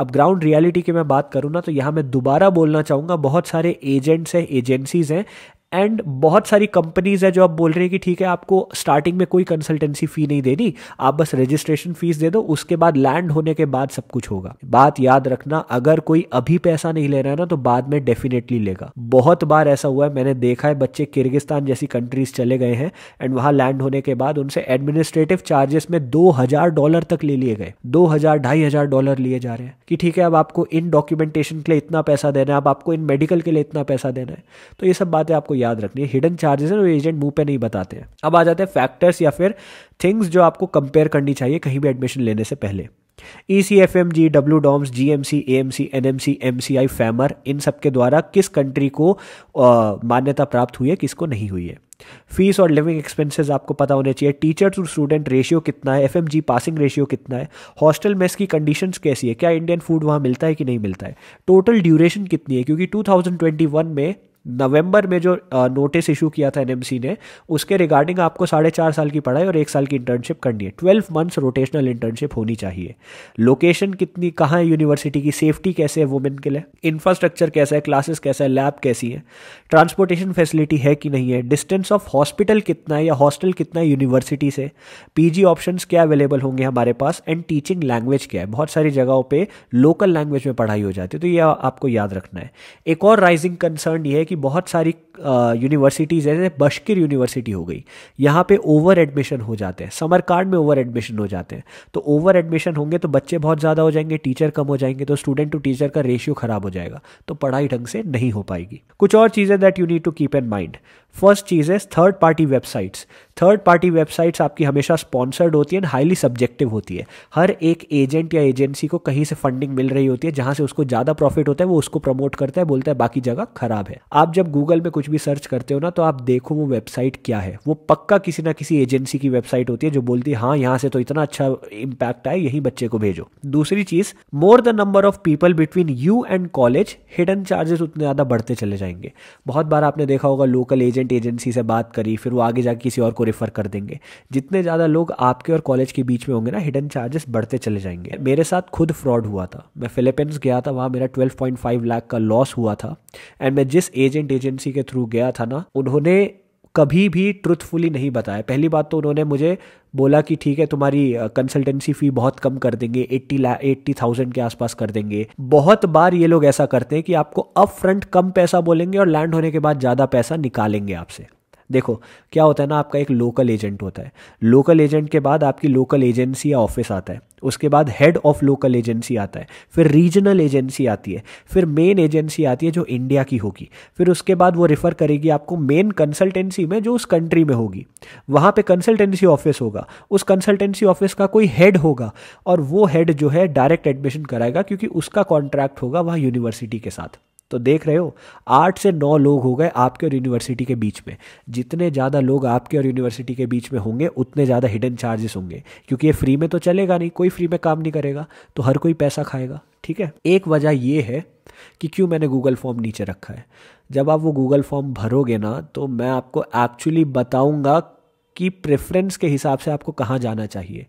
अब ground reality की मैं बात करूँ ना तो यहाँ मैं दोबारा बोलना चाहूँगा बहुत सारे एजेंट्स हैं एजेंसीज़ हैं एंड बहुत सारी कंपनीज है जो आप बोल रहे हैं कि ठीक है आपको स्टार्टिंग में कोई कंसल्टेंसी फ़ी नहीं देनी आप बस रजिस्ट्रेशन फीस दे दो उसके बाद लैंड होने के बाद सब कुछ होगा बात याद रखना अगर कोई अभी पैसा नहीं ले रहा है ना तो बाद में डेफिनेटली लेगा बहुत बार ऐसा हुआ है मैंने देखा है बच्चे किर्गिस्तान जैसी कंट्रीज चले गए हैं एंड वहां लैंड होने के बाद उनसे एडमिनिस्ट्रेटिव चार्जेस में दो हजार डॉलर तक ले लिए गए दो हजार ढाई हजार डॉलर लिए जा रहे हैं कि ठीक है अब आपको इन डॉक्यूमेंटेशन के लिए इतना पैसा देना है अब आपको इन मेडिकल के लिए इतना पैसा देना है तो ये सब बातें आपको याद रखनी है हिडन चार्जेस हैं वो एजेंट मुंह पे नहीं बताते हैं अब आ जाते हैं फैक्टर्स या फिर थिंग्स जो आपको कंपेयर करनी चाहिए कहीं भी एडमिशन लेने से पहले E C F M G W DOMS G M C A M C N M C M C I FAIMER इन सब के द्वारा किस कंट्री को मान्यता प्राप्त हुई है किसको नहीं हुई है फीस और लिविंग एक्सपेंसेस आपको पता होने चाहिए टीचर टू स्टूडेंट रेशियो कितना है एफएमजी पासिंग रेशियो कितना है हॉस्टल मेस की कंडीशंस कैसी है क्या इंडियन फूड वहाँ मिलता है कि नहीं मिलता है टोटल ड्यूरेशन कितनी है क्योंकि 2021 में नवंबर में जो नोटिस इशू किया था एनएमसी ने उसके रिगार्डिंग आपको साढ़े चार साल की पढ़ाई और एक साल की इंटर्नशिप करनी है ट्वेल्व मंथ्स रोटेशनल इंटर्नशिप होनी चाहिए लोकेशन कितनी कहाँ है यूनिवर्सिटी की सेफ्टी कैसे है वुमेन के लिए इंफ्रास्ट्रक्चर कैसा है क्लासेस कैसा है लैब कैसी है ट्रांसपोर्टेशन फैसिलिटी है कि नहीं है डिस्टेंस ऑफ हॉस्पिटल कितना है या हॉस्टल कितना है यूनिवर्सिटी से पीजी ऑप्शंस क्या अवेलेबल होंगे हमारे पास एंड टीचिंग लैंग्वेज क्या है बहुत सारी जगहों पर लोकल लैंग्वेज में पढ़ाई हो जाती है तो ये आपको याद रखना है एक और राइजिंग कंसर्न ये है कि बहुत सारी यूनिवर्सिटीज़ जैसे बश्किर यूनिवर्सिटी हो गई यहाँ पे ओवर एडमिशन हो जाते हैं समर कार्ड में ओवर एडमिशन हो जाते हैं तो ओवर एडमिशन होंगे तो बच्चे बहुत ज़्यादा हो जाएंगे टीचर कम हो जाएंगे तो स्टूडेंट टू टीचर का रेशियो ख़राब हो जाएगा तो पढ़ाई ढंग से नहीं हो पाएगी कुछ और चीज़ें that you need to keep in mind first चीज़ है third party websites third party websites आपकी हमेशा स्पॉन्सर्ड होती है एंड हाईली सब्जेक्टिव होती है हर एक एजेंट या एजेंसी को कहीं से फंडिंग मिल रही होती है जहां से उसको ज़्यादा प्रॉफिट होता है वो उसको प्रमोट करता है बोलता है बाकी जगह खराब है आप जब गूगल में कुछ भी सर्च करते हो ना तो आप देखो वो वेबसाइट क्या है वो पक्का किसी ना किसी एजेंसी की वेबसाइट होती है जो बोलती है हाँ यहाँ से तो इतना अच्छा इम्पैक्ट आए यही बच्चे को भेजो दूसरी चीज more the number of people between you and college hidden charges उतने ज़्यादा बढ़ते चले जाएंगे बहुत बार आपने देखा होगा लोकल एजेंट एजेंसी से बात करी फिर वो आगे जाके किसी और को रेफर कर देंगे जितने ज़्यादा लोग आपके और कॉलेज के बीच में होंगे ना हिडन चार्जेस बढ़ते चले जाएंगे मेरे साथ खुद फ्रॉड हुआ था मैं फिलिपींस गया था वहां मेरा 12.5 लाख का लॉस हुआ था एंड मैं जिस एजेंट एजेंसी के थ्रू गया था ना उन्होंने कभी भी ट्रुथफुली नहीं बताया पहली बात तो उन्होंने मुझे बोला कि ठीक है तुम्हारी कंसल्टेंसी फ़ी बहुत कम कर देंगे एट्टी ला एट्टी थाउजेंड के आसपास कर देंगे बहुत बार ये लोग ऐसा करते हैं कि आपको अप फ्रंट कम पैसा बोलेंगे और लैंड होने के बाद ज़्यादा पैसा निकालेंगे आपसे देखो क्या होता है ना आपका एक लोकल एजेंट होता है लोकल एजेंट के बाद आपकी लोकल एजेंसी या ऑफिस आता है उसके बाद हेड ऑफ लोकल एजेंसी आता है फिर रीजनल एजेंसी आती है फिर मेन एजेंसी आती है जो इंडिया की होगी फिर उसके बाद वो रिफ़र करेगी आपको मेन कंसल्टेंसी में जो उस कंट्री में होगी वहाँ पे कंसल्टेंसी ऑफिस होगा उस कंसल्टेंसी ऑफिस का कोई हेड होगा और वो हेड जो है डायरेक्ट एडमिशन कराएगा क्योंकि उसका कॉन्ट्रैक्ट होगा वहां यूनिवर्सिटी के साथ तो देख रहे हो आठ से नौ लोग हो गए आपके और यूनिवर्सिटी के बीच में जितने ज़्यादा लोग आपके और यूनिवर्सिटी के बीच में होंगे उतने ज़्यादा हिडन चार्जेस होंगे क्योंकि ये फ्री में तो चलेगा नहीं कोई फ्री में काम नहीं करेगा तो हर कोई पैसा खाएगा ठीक है एक वजह ये है कि क्यों मैंने गूगल फॉर्म नीचे रखा है जब आप वो गूगल फॉर्म भरोगे ना तो मैं आपको एक्चुअली बताऊंगा कि प्रेफरेंस के हिसाब से आपको कहाँ जाना चाहिए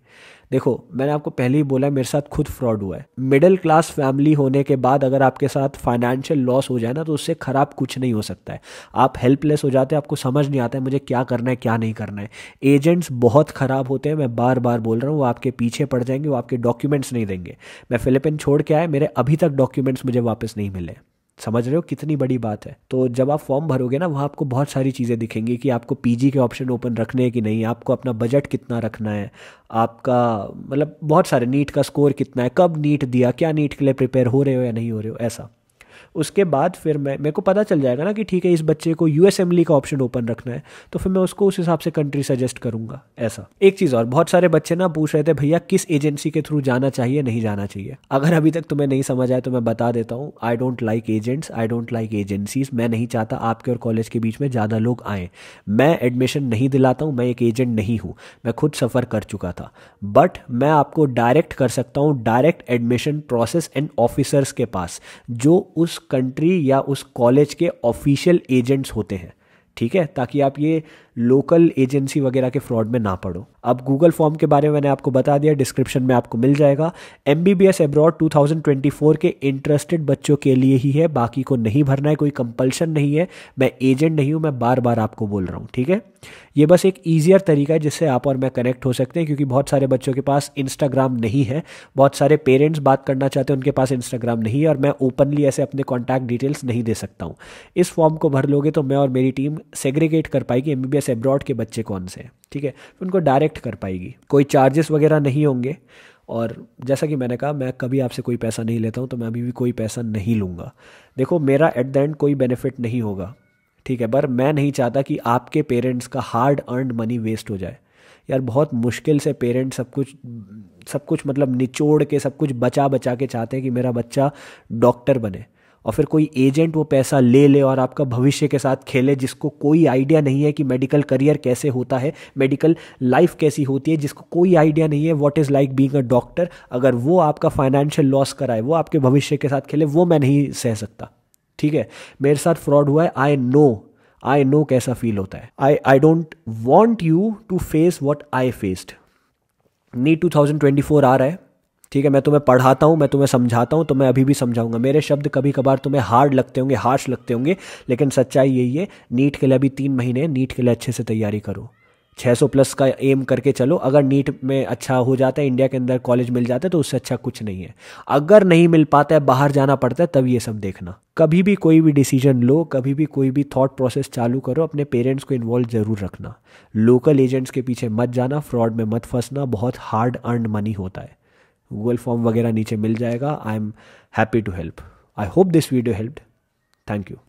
देखो मैंने आपको पहले ही बोला मेरे साथ खुद फ्रॉड हुआ है मिडिल क्लास फैमिली होने के बाद अगर आपके साथ फाइनेंशियल लॉस हो जाए ना तो उससे ख़राब कुछ नहीं हो सकता है आप हेल्पलेस हो जाते हैं आपको समझ नहीं आता है मुझे क्या करना है क्या नहीं करना है एजेंट्स बहुत ख़राब होते हैं मैं बार बार बोल रहा हूँ वो आपके पीछे पड़ जाएंगे वो आपके डॉक्यूमेंट्स नहीं देंगे मैं फिलिपिन छोड़ के आए मेरे अभी तक डॉक्यूमेंट्स मुझे वापस नहीं मिले समझ रहे हो कितनी बड़ी बात है तो जब आप फॉर्म भरोगे ना वहाँ आपको बहुत सारी चीज़ें दिखेंगी कि आपको पीजी के ऑप्शन ओपन रखने हैं कि नहीं आपको अपना बजट कितना रखना है आपका मतलब बहुत सारे नीट का स्कोर कितना है कब नीट दिया क्या नीट के लिए प्रिपेयर हो रहे हो या नहीं हो रहे हो ऐसा उसके बाद फिर मैं मेरे को पता चल जाएगा ना कि ठीक है इस बच्चे को यू एसएमली e का ऑप्शन ओपन रखना है तो फिर मैं उसको उस हिसाब से कंट्री सजेस्ट करूंगा ऐसा एक चीज़ और बहुत सारे बच्चे ना पूछ रहे थे भैया किस एजेंसी के थ्रू जाना चाहिए नहीं जाना चाहिए अगर अभी तक तुम्हें नहीं समझ आया तो मैं बता देता हूँ I don't like agents I don't like agencies मैं नहीं चाहता आपके और कॉलेज के बीच में ज़्यादा लोग आएँ मैं एडमिशन नहीं दिलाता हूँ मैं एक एजेंट नहीं हूँ मैं खुद सफ़र कर चुका था बट मैं आपको डायरेक्ट कर सकता हूँ direct admission process and officers के पास जो उस कंट्री या उस कॉलेज के ऑफिशियल एजेंट्स होते हैं ठीक है ताकि आप ये लोकल एजेंसी वगैरह के फ्रॉड में ना पड़ो अब गूगल फॉर्म के बारे में मैंने आपको बता दिया डिस्क्रिप्शन में आपको मिल जाएगा M B B S abroad two thousand twenty four के इंटरेस्टेड बच्चों के लिए ही है बाकी को नहीं भरना है कोई कंपल्शन नहीं है मैं एजेंट नहीं हूँ मैं बार बार आपको बोल रहा हूँ ठीक है ये बस एक ईजियर तरीका है जिससे आप और मैं कनेक्ट हो सकते हैं क्योंकि बहुत सारे बच्चों के पास इंस्टाग्राम नहीं है बहुत सारे पेरेंट्स बात करना चाहते हैं उनके पास इंस्टाग्राम नहीं है और मैं ओपनली ऐसे अपने कॉन्टैक्ट डिटेल्स नहीं दे सकता हूँ इस फॉर्म को भर लोगे तो मैं और मेरी टीम सेग्रीगेट कर पाएगी एम बी यूएस एब्रॉड के बच्चे कौन से हैं ठीक है तो उनको डायरेक्ट कर पाएगी कोई चार्जेस वगैरह नहीं होंगे और जैसा कि मैंने कहा मैं कभी आपसे कोई पैसा नहीं लेता हूँ तो मैं अभी भी कोई पैसा नहीं लूँगा देखो मेरा एट द एंड कोई बेनिफिट नहीं होगा ठीक है पर मैं नहीं चाहता कि आपके पेरेंट्स का हार्ड अर्नड मनी वेस्ट हो जाए यार बहुत मुश्किल से पेरेंट्स सब कुछ सब कुछ मतलब निचोड़ के सब कुछ बचा बचा के चाहते हैं कि मेरा बच्चा डॉक्टर बने और फिर कोई एजेंट वो पैसा ले ले और आपका भविष्य के साथ खेले जिसको कोई आइडिया नहीं है कि मेडिकल करियर कैसे होता है मेडिकल लाइफ कैसी होती है जिसको कोई आइडिया नहीं है what is like being a doctor अगर वो आपका फाइनेंशियल लॉस कराए वो आपके भविष्य के साथ खेले वो मैं नहीं सह सकता ठीक है मेरे साथ फ्रॉड हुआ है आई नो आई नो कैसा फील होता है I I don't want you to face what I faced नी टू थाउजेंड ट्वेंटी फोर आ रहा है ठीक है मैं तुम्हें पढ़ाता हूँ मैं तुम्हें समझाता हूँ तो मैं अभी भी समझाऊंगा मेरे शब्द कभी कभार तुम्हें हार्ड लगते होंगे हार्श लगते होंगे लेकिन सच्चाई यही है नीट के लिए अभी तीन महीने नीट के लिए अच्छे से तैयारी करो 600 प्लस का एम करके चलो अगर नीट में अच्छा हो जाता है इंडिया के अंदर कॉलेज मिल जाता है तो उससे अच्छा कुछ नहीं है अगर नहीं मिल पाता है बाहर जाना पड़ता है तब ये सब देखना कभी भी कोई भी डिसीजन लो कभी भी कोई भी थॉट प्रोसेस चालू करो अपने पेरेंट्स को इन्वॉल्व ज़रूर रखना लोकल एजेंट्स के पीछे मत जाना फ्रॉड में मत फंसना बहुत हार्ड अर्न मनी होता है गूगल फॉर्म वगैरह नीचे मिल जाएगा I am happy to help I hope this video help thank you